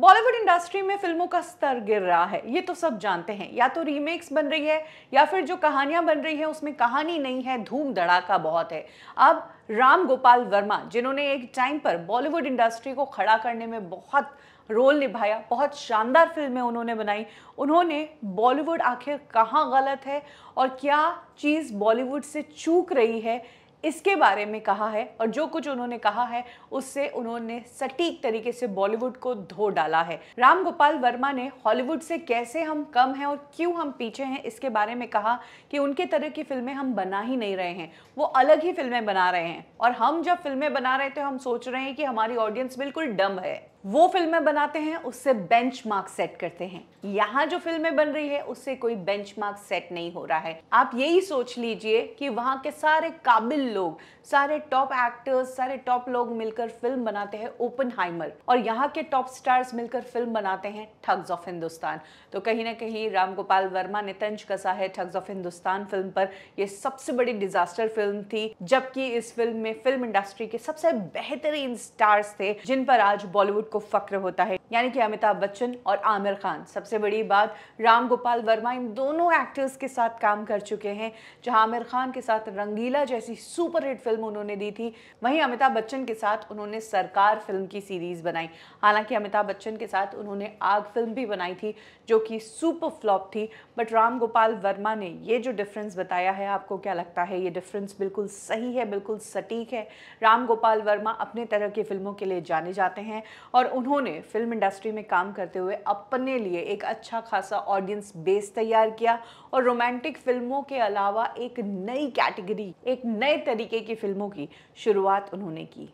Bollywood industry में फिल्मों का स्तर गिर रहा है ये तो सब जानते हैं या तो रीमेक्स बन रही है या फिर जो कहानियां बन रही है उसमें कहानी नहीं है धूम धड़ाका बहुत है अब राम गोपाल वर्मा जिन्होंने एक टाइम पर बॉलीवुड इंडस्ट्री को खड़ा करने में बहुत रोल निभाया बहुत शानदार फिल्में उन्होंने बनाई उन्होंने बॉलीवुड आखिर कहाँ गलत है और क्या चीज़ बॉलीवुड से चूक रही है इसके बारे में कहा है और जो कुछ उन्होंने कहा है उससे उन्होंने सटीक तरीके से बॉलीवुड को धो डाला है राम गोपाल वर्मा ने हॉलीवुड से कैसे हम कम हैं और क्यों हम पीछे हैं इसके बारे में कहा कि उनके तरह की फिल्में हम बना ही नहीं रहे हैं वो अलग ही फिल्में बना रहे हैं और हम जब फिल्में बना रहे थे तो हम सोच रहे हैं कि हमारी ऑडियंस बिल्कुल डम है वो फिल्में बनाते हैं उससे बेंच मार्क सेट करते हैं यहाँ जो फिल्में बन रही है उससे कोई बेंच मार्क सेट नहीं हो रहा है आप यही सोच लीजिए कि वहां के सारे काबिल लोग सारे टॉप एक्टर्स सारे टॉप लोग मिलकर फिल्म बनाते हैं ओपन और यहाँ के टॉप स्टार्स मिलकर फिल्म बनाते हैं ठग्स ऑफ हिंदुस्तान तो कहीं ना कहीं राम गोपाल वर्मा ने तंज कसा है ठग्स ऑफ हिंदुस्तान फिल्म पर यह सबसे बड़ी डिजास्टर फिल्म थी जबकि इस फिल्म में फिल्म इंडस्ट्री के सबसे बेहतरीन स्टार्स थे जिन पर आज बॉलीवुड को फक्र होता है यानी कि अमिताभ बच्चन और आमिर खान सबसे बड़ी बात राम गोपाल वर्मा इन दोनों एक्टर्स के साथ काम कर चुके हैं जहां आमिर खान के साथ रंगीला जैसी सुपरहिट फिल्म उन्होंने दी थी वहीं अमिताभ बच्चन के साथ उन्होंने सरकार फिल्म की सीरीज़ बनाई हालांकि अमिताभ बच्चन के साथ उन्होंने आग फिल्म भी बनाई थी जो कि सुपर फ्लॉप थी बट राम गोपाल वर्मा ने ये जो डिफरेंस बताया है आपको क्या लगता है ये डिफरेंस बिल्कुल सही है बिल्कुल सटीक है राम गोपाल वर्मा अपने तरह की फिल्मों के लिए जाने जाते हैं और उन्होंने फिल्म इंडस्ट्री में काम करते हुए अपने लिए एक अच्छा खासा ऑडियंस बेस तैयार किया और रोमांटिक फिल्मों के अलावा एक नई कैटेगरी एक नए तरीके की फिल्मों की शुरुआत उन्होंने की